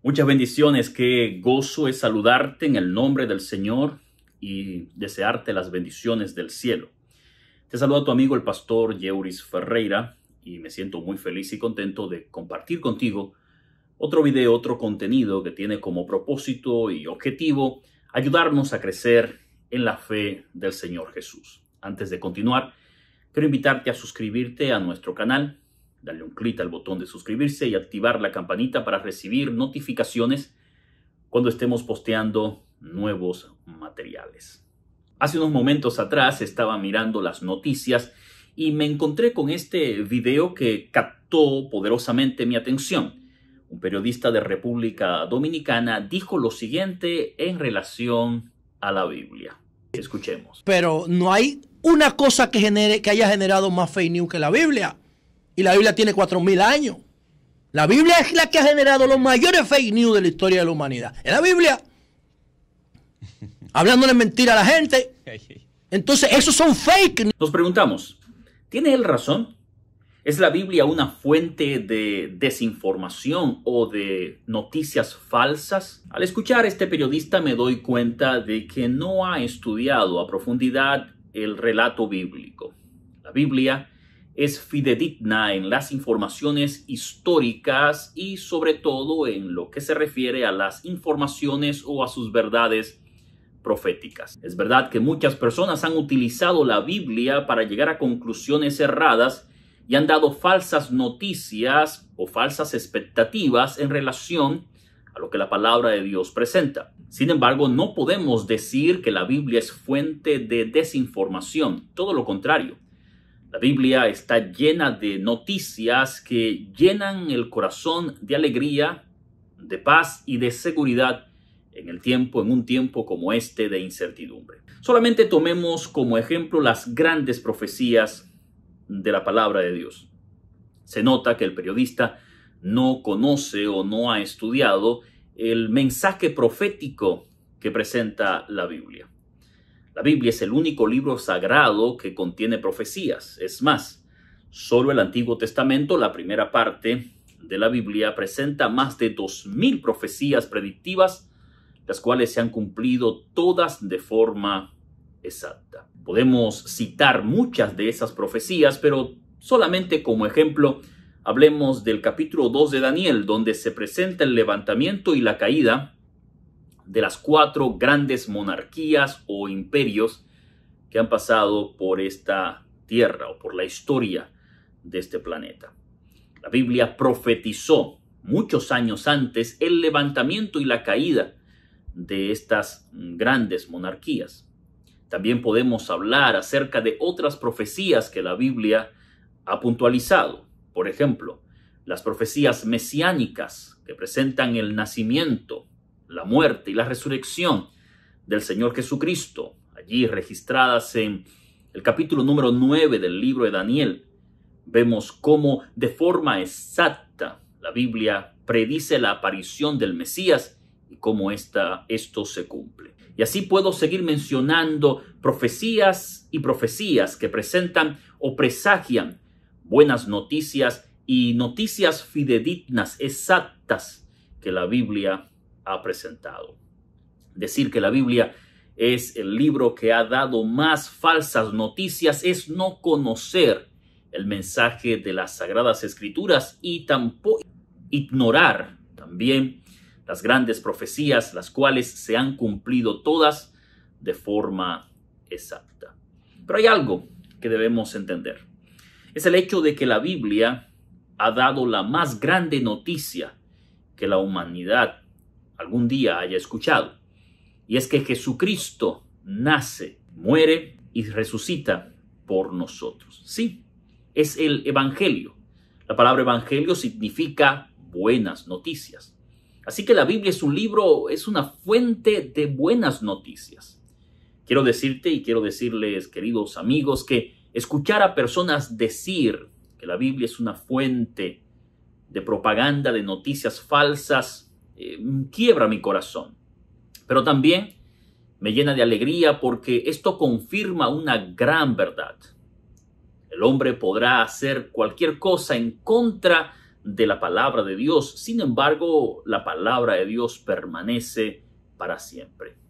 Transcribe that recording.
Muchas bendiciones, qué gozo es saludarte en el nombre del Señor y desearte las bendiciones del cielo. Te saluda tu amigo el pastor Yeuris Ferreira y me siento muy feliz y contento de compartir contigo otro video, otro contenido que tiene como propósito y objetivo ayudarnos a crecer en la fe del Señor Jesús. Antes de continuar, quiero invitarte a suscribirte a nuestro canal Dale un clic al botón de suscribirse y activar la campanita para recibir notificaciones cuando estemos posteando nuevos materiales. Hace unos momentos atrás estaba mirando las noticias y me encontré con este video que captó poderosamente mi atención. Un periodista de República Dominicana dijo lo siguiente en relación a la Biblia. Escuchemos. Pero no hay una cosa que, genere, que haya generado más fake news que la Biblia. Y la Biblia tiene 4.000 años. La Biblia es la que ha generado los mayores fake news de la historia de la humanidad. En la Biblia, hablándole mentira a la gente. Entonces, esos son fake news. Nos preguntamos, ¿tiene él razón? ¿Es la Biblia una fuente de desinformación o de noticias falsas? Al escuchar a este periodista me doy cuenta de que no ha estudiado a profundidad el relato bíblico. La Biblia es fidedigna en las informaciones históricas y sobre todo en lo que se refiere a las informaciones o a sus verdades proféticas. Es verdad que muchas personas han utilizado la Biblia para llegar a conclusiones erradas y han dado falsas noticias o falsas expectativas en relación a lo que la palabra de Dios presenta. Sin embargo, no podemos decir que la Biblia es fuente de desinformación, todo lo contrario. La Biblia está llena de noticias que llenan el corazón de alegría, de paz y de seguridad en el tiempo, en un tiempo como este de incertidumbre. Solamente tomemos como ejemplo las grandes profecías de la palabra de Dios. Se nota que el periodista no conoce o no ha estudiado el mensaje profético que presenta la Biblia. La Biblia es el único libro sagrado que contiene profecías. Es más, solo el Antiguo Testamento, la primera parte de la Biblia, presenta más de 2.000 profecías predictivas, las cuales se han cumplido todas de forma exacta. Podemos citar muchas de esas profecías, pero solamente como ejemplo, hablemos del capítulo 2 de Daniel, donde se presenta el levantamiento y la caída de las cuatro grandes monarquías o imperios que han pasado por esta tierra o por la historia de este planeta. La Biblia profetizó muchos años antes el levantamiento y la caída de estas grandes monarquías. También podemos hablar acerca de otras profecías que la Biblia ha puntualizado. Por ejemplo, las profecías mesiánicas que presentan el nacimiento, la muerte y la resurrección del Señor Jesucristo, allí registradas en el capítulo número 9 del libro de Daniel, vemos cómo de forma exacta la Biblia predice la aparición del Mesías y cómo esta, esto se cumple. Y así puedo seguir mencionando profecías y profecías que presentan o presagian buenas noticias y noticias fidedignas, exactas, que la Biblia ha presentado. Decir que la Biblia es el libro que ha dado más falsas noticias es no conocer el mensaje de las Sagradas Escrituras y tampoco ignorar también las grandes profecías, las cuales se han cumplido todas de forma exacta. Pero hay algo que debemos entender. Es el hecho de que la Biblia ha dado la más grande noticia que la humanidad algún día haya escuchado. Y es que Jesucristo nace, muere y resucita por nosotros. Sí, es el Evangelio. La palabra Evangelio significa buenas noticias. Así que la Biblia es un libro, es una fuente de buenas noticias. Quiero decirte y quiero decirles, queridos amigos, que escuchar a personas decir que la Biblia es una fuente de propaganda, de noticias falsas, Em, quiebra mi corazón. Pero también me llena de alegría porque esto confirma una gran verdad. El hombre podrá hacer cualquier cosa en contra de la palabra de Dios, sin embargo, la palabra de Dios permanece para siempre.